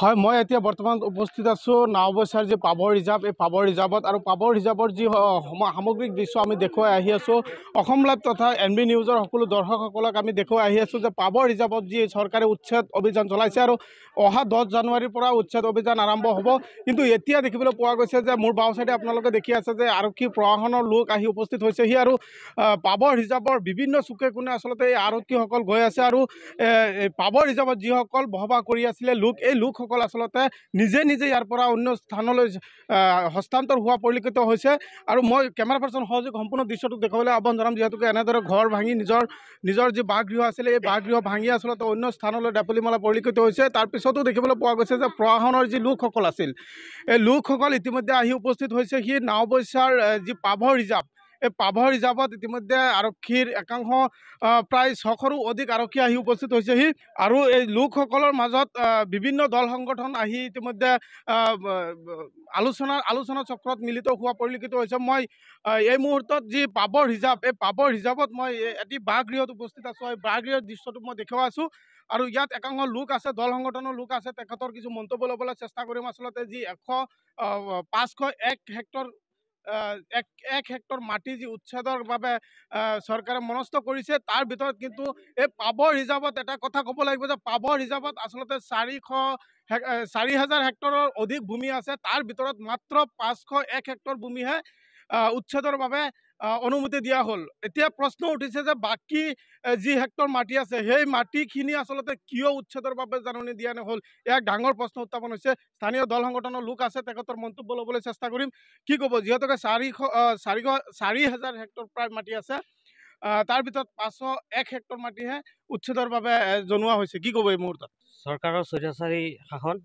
হয় মই এতিয়া বৰ্তমান উপস্থিত আছোঁ নাওবৈচাৰ যি পাবৰ ৰিজাৰ্ভ এই পাবৰ ৰিজাৰ্ভত আৰু পাবৰ ৰিজাৰ্ভৰ যি সামগ্ৰিক দৃশ্য আমি দেখুৱাই আহি আছোঁ অসম লাইভ তথা এন বি নিউজৰ সকলো দৰ্শকসকলক আমি দেখুৱাই আহি আছোঁ যে পাবৰ ৰিজাৰ্ভত যি চৰকাৰে উচ্ছেদ অভিযান চলাইছে আৰু অহা দহ জানুৱাৰীৰ পৰা উচ্ছেদ অভিযান আৰম্ভ হ'ব কিন্তু এতিয়া দেখিবলৈ পোৱা গৈছে যে মোৰ বাওঁ চাইডে আপোনালোকে দেখি আছে যে আৰক্ষী প্ৰশাসনৰ লোক আহি উপস্থিত হৈছেহি আৰু পাবৰ ৰিজাৰ্ভৰ বিভিন্ন চুকে কোণে আচলতে এই আৰক্ষীসকল গৈ আছে আৰু পাবৰ ৰিজাৰ্ভত যিসকল বসবাস কৰি আছিলে লোক এই লোকসকল যুৱকসকল আচলতে নিজে নিজে ইয়াৰ পৰা অন্য স্থানলৈ হস্তান্তৰ হোৱা পৰিলক্ষিত হৈছে আৰু মই কেমেৰা পাৰ্চন সহযোগ সম্পূৰ্ণ দৃশ্যটো দেখাবলৈ আহ্বান জনাম যিহেতুকে এনেদৰে ঘৰ ভাঙি নিজৰ নিজৰ যি বাসগৃহ আছিলে এই বাসগৃহ ভাঙি আচলতে অন্য স্থানলৈ ডাপলিমলা পৰিলক্ষিত হৈছে তাৰপিছতো দেখিবলৈ পোৱা গৈছে যে প্ৰশাসনৰ যি লোকসকল আছিল এই লোকসকল ইতিমধ্যে আহি উপস্থিত হৈছে সি নাওবৈচাৰ যি পাভ ৰিজাৰ্ভ এই পাভৰ হিচাপত ইতিমধ্যে আৰক্ষীৰ একাংশ প্ৰায় ছশৰো অধিক আৰক্ষী আহি উপস্থিত হৈছেহি আৰু এই লোকসকলৰ মাজত বিভিন্ন দল সংগঠন আহি ইতিমধ্যে আলোচনা আলোচনা চক্ৰত মিলিত হোৱা পৰিলক্ষিত হৈছে মই এই মুহূৰ্তত যি পাভৰ হিচাপ এই পাভৰ হিচাপত মই এটি বাহগৃহত উপস্থিত আছোঁ এই বাহগৃহৰ দৃশ্যটো মই দেখুৱাই আছোঁ আৰু ইয়াত একাংশ লোক আছে দল সংগঠনৰ লোক আছে তেখেতৰ কিছু মন্তব্য ল'বলৈ চেষ্টা কৰিম আচলতে যি এশ পাঁচশ এক হেক্টৰ এক এক হেক্টৰ মাটি যি উচ্ছেদৰ বাবে চৰকাৰে মনস্থ কৰিছে তাৰ ভিতৰত কিন্তু এই পাবৰ হিচাপত এটা কথা ক'ব লাগিব যে পাবৰ হিচাপত আচলতে চাৰিশ চাৰি হাজাৰ হেক্টৰৰ অধিক ভূমি আছে তাৰ ভিতৰত মাত্ৰ পাঁচশ এক হেক্টৰ ভূমিহে উচ্ছেদৰ বাবে অনুমতি দিয়া হ'ল এতিয়া প্ৰশ্ন উঠিছে যে বাকী যি হেক্টৰ মাটি আছে সেই মাটিখিনি আচলতে কিয় উচ্ছেদৰ বাবে জাননী দিয়া নহ'ল এক ডাঙৰ প্ৰশ্ন উত্থাপন হৈছে স্থানীয় দল সংগঠনৰ লোক আছে তেখেতৰ মন্তব্য ল'বলৈ চেষ্টা কৰিম কি ক'ব যিহেতুকে চাৰিশ চাৰিশ চাৰি হাজাৰ হেক্টৰ প্ৰায় মাটি আছে তাৰ ভিতৰত পাঁচশ এক হেক্টৰ মাটিহে উচ্ছেদৰ বাবে জনোৱা হৈছে কি ক'ব এই মুহূৰ্তত চৰকাৰৰ চৈধ্য শাসন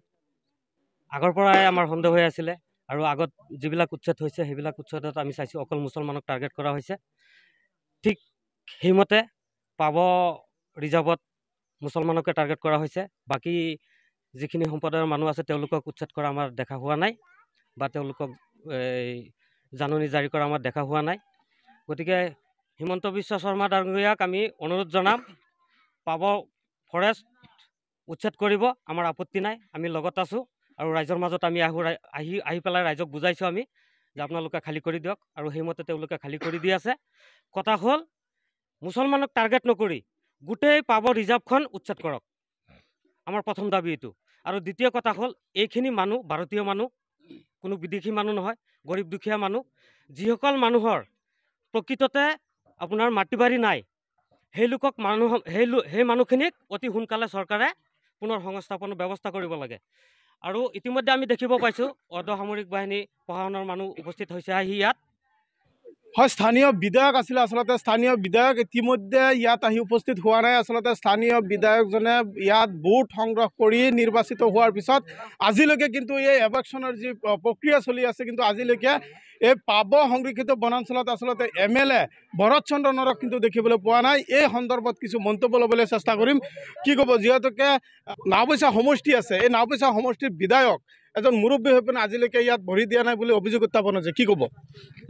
আগৰ পৰাই আমাৰ সন্দেহ হৈ আছিলে আৰু আগত যিবিলাক উচ্ছেদ হৈছে সেইবিলাক উচ্ছেদত আমি চাইছোঁ অকল মুছলমানক টাৰ্গেট কৰা হৈছে ঠিক সেইমতে পাব ৰিজাৰ্ভত মুছলমানকে টাৰ্গেট কৰা হৈছে বাকী যিখিনি সম্প্ৰদায়ৰ মানুহ আছে তেওঁলোকক উচ্ছেদ কৰা আমাৰ দেখা হোৱা নাই বা তেওঁলোকক এই জাননী জাৰি কৰা আমাৰ দেখা হোৱা নাই গতিকে হিমন্ত বিশ্ব শৰ্মা ডাঙৰীয়াক আমি অনুৰোধ জনাম পাব ফৰেষ্ট উচ্ছেদ কৰিব আমাৰ আপত্তি নাই আমি লগত আছোঁ আৰু ৰাইজৰ মাজত আমি আহোঁ আহি আহি পেলাই ৰাইজক বুজাইছোঁ আমি যে আপোনালোকে খালী কৰি দিয়ক আৰু সেইমতে তেওঁলোকে খালী কৰি দি আছে কথা হ'ল মুছলমানক টাৰ্গেট নকৰি গোটেই পাব ৰিজাৰ্ভখন উচ্ছেদ কৰক আমাৰ প্ৰথম দাবী এইটো আৰু দ্বিতীয় কথা হ'ল এইখিনি মানুহ ভাৰতীয় মানুহ কোনো বিদেশী মানুহ নহয় গৰীব দুখীয়া মানুহ যিসকল মানুহৰ প্ৰকৃততে আপোনাৰ মাটি বাৰী নাই সেই লোকক মানুহ সেই সেই মানুহখিনিক অতি সোনকালে চৰকাৰে পুনৰ সংস্থাপনৰ ব্যৱস্থা কৰিব লাগে আৰু ইতিমধ্যে আমি দেখিব পাইছোঁ অৰ্ধসামৰিক বাহিনী প্ৰশাসনৰ মানুহ উপস্থিত হৈছে আহি ইয়াত হয় স্থানীয় বিধায়ক আছিলে আচলতে স্থানীয় বিধায়ক ইতিমধ্যে ইয়াত আহি উপস্থিত হোৱা নাই আচলতে স্থানীয় বিধায়কজনে ইয়াত ভোট সংগ্ৰহ কৰি নিৰ্বাচিত হোৱাৰ পিছত আজিলৈকে কিন্তু এই এলেকশ্যনৰ যি প্ৰক্ৰিয়া চলি আছে কিন্তু আজিলৈকে এই পাব সংৰক্ষিত বনাঞ্চলত আচলতে এম এল এ ভৰত চন্দ্ৰ নৰক কিন্তু দেখিবলৈ পোৱা নাই এই সন্দৰ্ভত কিছু মন্তব্য ল'বলৈ চেষ্টা কৰিম কি ক'ব যিহেতুকে নাওবৈচা সমষ্টি আছে এই নাওবৈচা সমষ্টিৰ বিধায়ক এজন মুৰব্বী হৈ পিনে আজিলৈকে ইয়াত ভৰি দিয়া নাই বুলি অভিযোগ উত্থাপন হৈছে কি ক'ব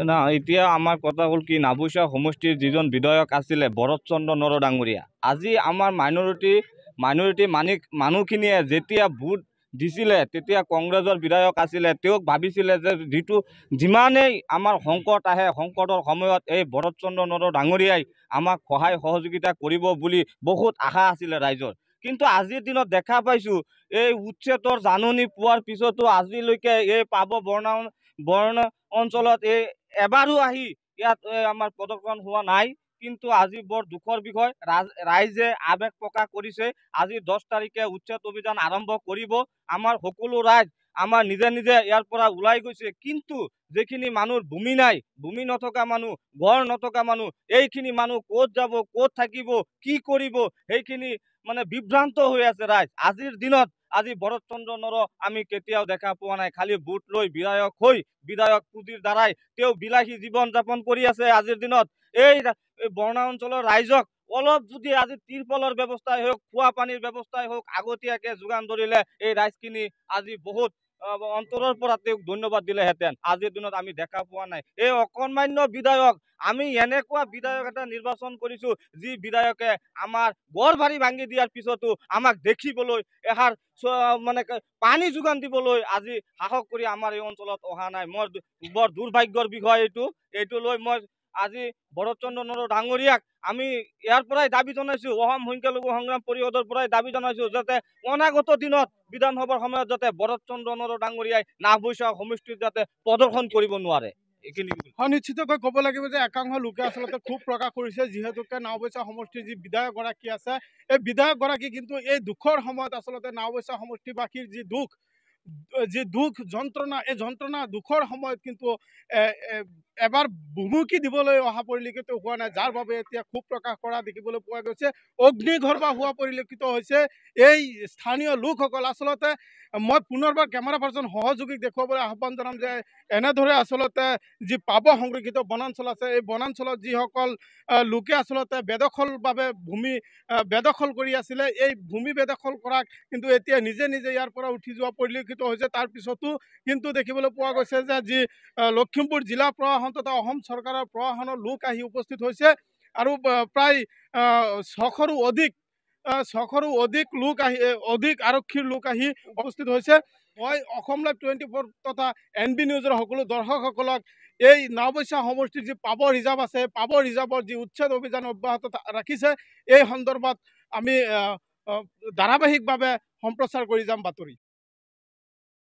না এতিয়া আমাৰ কথা হ'ল কি নাবুচা সমষ্টিৰ যিজন বিধায়ক আছিলে নৰ ডাঙৰীয়া আজি আমাৰ মাইনৰিটি মাইনৰিটি মানি মানুহখিনিয়ে যেতিয়া ভোট দিছিলে তেতিয়া কংগ্ৰেছৰ বিধায়ক আছিলে তেওঁক ভাবিছিলে যে যিটো যিমানেই আমাৰ সংকট আহে সংকটৰ সময়ত এই বৰতচন্দ্ৰ নৰ ডাঙৰীয়াই আমাক সহায় সহযোগিতা কৰিব বুলি বহুত আশা আছিলে ৰাইজৰ কিন্তু আজিৰ দিনত দেখা পাইছোঁ এই উচ্ছেদৰ জাননী পোৱাৰ পিছতো আজিলৈকে এই পাব বৰ্ণ বৰ্ণ অঞ্চলত এই এবাৰো আহি ইয়াত আমাৰ প্ৰদৰ্শন হোৱা নাই কিন্তু আজি বৰ দুখৰ বিষয় ৰাইজে আৱেগ প্ৰকাশ কৰিছে আজি দহ তাৰিখে উচ্ছেদ অভিযান আৰম্ভ কৰিব আমাৰ সকলো ৰাইজ আমার নিজে নিজে ইয়ার পর উলাই গেছে কিন্তু যেখিনি মানুষ ভূমি নাই ভূমি নথকা মানুষ ঘর নথকা মানুষ এইখিনি মানুষ কত যাব কত থাকিব কি করিব এইখিনি মানে বিভ্রান্ত হয়ে আছে রাইজ আজির দিনত আজি ভরতচন্দ্র নর আমি কেতিয়াও দেখা পোৱা নাই খালি বুট লৈ বিধায়ক হৈ বিধায়ক পুঁজির দ্বারাই তেও বিলাসী জীবন যাপন করে আছে আজির দিনত এই বর্ণা অঞ্চলের রাইজক অলপ যদি আজি তিরপলর ব্যবস্থায় হোক খোয়া পানির ব্যবস্থায় হোক আগতীয়াকে যোগান ধরলে এই রাইজখিনি আজি বহুত অন্তৰৰ পৰা তেওঁক ধন্যবাদ দিলেহেঁতেন আজিৰ দিনত আমি দেখা পোৱা নাই এই অকণমান্য বিধায়ক আমি এনেকুৱা বিধায়ক এটা নিৰ্বাচন কৰিছোঁ যি বিধায়কে আমাৰ গড় ভাৰি ভাঙি দিয়াৰ পিছতো আমাক দেখিবলৈ এষাৰ মানে পানী যোগান দিবলৈ আজি সাহস কৰি আমাৰ এই অঞ্চলত অহা নাই মই বৰ দুৰ্ভাগ্যৰ বিষয় এইটো এইটো লৈ মই আজি বৰচন্দ্ৰ নৰ ডাঙৰীয়াক আমি ইয়াৰ পৰাই ইয়াৰপৰাই দাবি জানাইছো সংখ্যালঘু সংগ্ৰাম পৰিষদৰ পৰাই দাবি জানাইছো যাতে অনাগত দিনত বিধানসভাৰ সময় যাতে বৰচন্দ্ৰ নৰ ডাঙৰিয়ায় নাভৈশাক সমষ্টিত যাতে প্ৰদৰ্শন কৰিব নোৱাৰে নয় নিশ্চিতকৈ কব লাগিব যে একাংশ লোকে আচলতে খুব প্ৰকাশ কৰিছে যিহেতুকে নাওবৈচা সমষ্টিৰ যি বিধায়কগৰাকী আছে এই বিধায়কগৰাকী কিন্তু এই দুখৰ সময়ত আচলতে নাওবৈচা সমষ্টিবাসীৰ যি দুখ যি দুখ যন্ত্ৰণা এই যন্ত্ৰণা দুখৰ সময়ত কিন্তু এবাৰ ভুমুকি দিবলৈ অহা পৰিলক্ষিত হোৱা নাই যাৰ বাবে এতিয়া খুব প্ৰকাশ কৰা দেখিবলৈ পোৱা গৈছে অগ্নিঘৰ বা হোৱা পৰিলক্ষিত হৈছে এই স্থানীয় লোকসকল আচলতে মই পুনৰবাৰ কেমেৰা পাৰ্চন সহযোগীক দেখুৱাবলৈ আহ্বান জনাম যে এনেদৰে আচলতে যি পাব সংৰক্ষিত বনাঞ্চল আছে এই বনাঞ্চলত যিসকল লোকে আচলতে বেদখলভাৱে ভূমি বেদখল কৰি আছিলে এই ভূমি বেদখল কৰাক কিন্তু এতিয়া নিজে নিজে ইয়াৰ পৰা উঠি যোৱা পৰিলক্ষিত বিকশিত হৈছে তাৰ পিছতো কিন্তু দেখিবলৈ পোৱা গৈছে যে যি লখিমপুৰ জিলা প্ৰশাসন তথা অসম চৰকাৰৰ প্ৰশাসনৰ লোক আহি উপস্থিত হৈছে আৰু প্ৰায় ছশৰো অধিক ছশৰো অধিক লোক আহি অধিক আৰক্ষীৰ লোক আহি উপস্থিত হৈছে মই অসম লাইভ টুৱেণ্টি ফ'ৰ তথা এন বি নিউজৰ সকলো দৰ্শকসকলক এই নাওবৈচা সমষ্টিৰ যি পাৱৰ ৰিজাৰ্ভ আছে পাৱৰ ৰিজাৰ্ভৰ যি উচ্ছেদ অভিযান অব্যাহত ৰাখিছে এই সন্দৰ্ভত আমি ধাৰাবাহিকভাৱে সম্প্ৰচাৰ কৰি যাম বাতৰি